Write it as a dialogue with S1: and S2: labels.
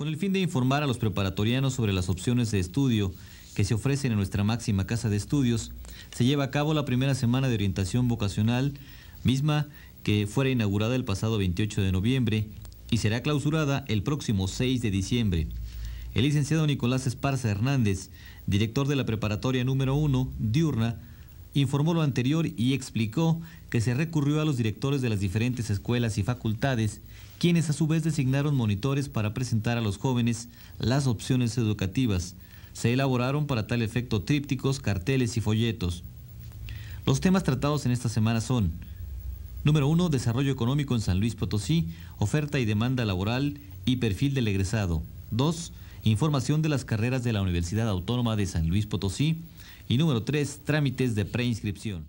S1: con el fin de informar a los preparatorianos sobre las opciones de estudio que se ofrecen en nuestra máxima casa de estudios, se lleva a cabo la primera semana de orientación vocacional, misma que fuera inaugurada el pasado 28 de noviembre y será clausurada el próximo 6 de diciembre. El licenciado Nicolás Esparza Hernández, director de la preparatoria número 1, diurna, informó lo anterior y explicó que se recurrió a los directores de las diferentes escuelas y facultades, quienes a su vez designaron monitores para presentar a los jóvenes las opciones educativas. Se elaboraron para tal efecto trípticos, carteles y folletos. Los temas tratados en esta semana son Número 1. Desarrollo económico en San Luis Potosí, oferta y demanda laboral y perfil del egresado. 2. Información de las carreras de la Universidad Autónoma de San Luis Potosí, y número 3, trámites de preinscripción.